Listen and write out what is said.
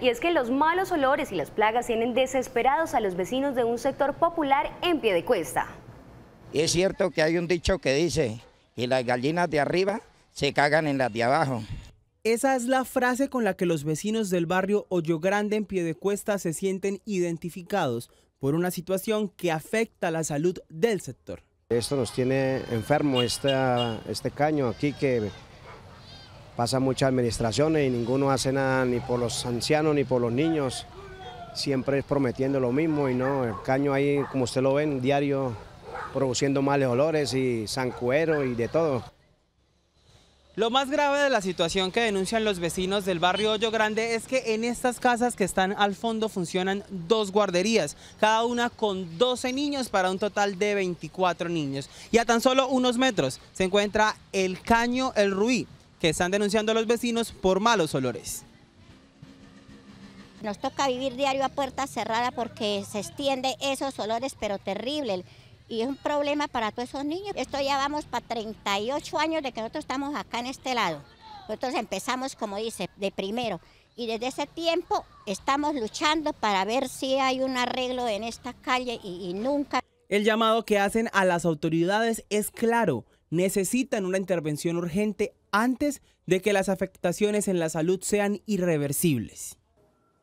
Y es que los malos olores y las plagas tienen desesperados a los vecinos de un sector popular en pie de cuesta. Es cierto que hay un dicho que dice que las gallinas de arriba se cagan en las de abajo. Esa es la frase con la que los vecinos del barrio Hoyo Grande en cuesta se sienten identificados por una situación que afecta la salud del sector. Esto nos tiene enfermo, este caño aquí que Pasa muchas administraciones y ninguno hace nada ni por los ancianos ni por los niños. Siempre es prometiendo lo mismo y no, el caño ahí, como usted lo ven, diario produciendo males olores y sancuero y de todo. Lo más grave de la situación que denuncian los vecinos del barrio Hoyo Grande es que en estas casas que están al fondo funcionan dos guarderías, cada una con 12 niños para un total de 24 niños. Y a tan solo unos metros se encuentra el Caño El Ruí, que están denunciando a los vecinos por malos olores. Nos toca vivir diario a puerta cerrada porque se extiende esos olores, pero terrible. Y es un problema para todos esos niños. Esto ya vamos para 38 años de que nosotros estamos acá en este lado. Nosotros empezamos, como dice, de primero. Y desde ese tiempo estamos luchando para ver si hay un arreglo en esta calle y, y nunca. El llamado que hacen a las autoridades es claro necesitan una intervención urgente antes de que las afectaciones en la salud sean irreversibles.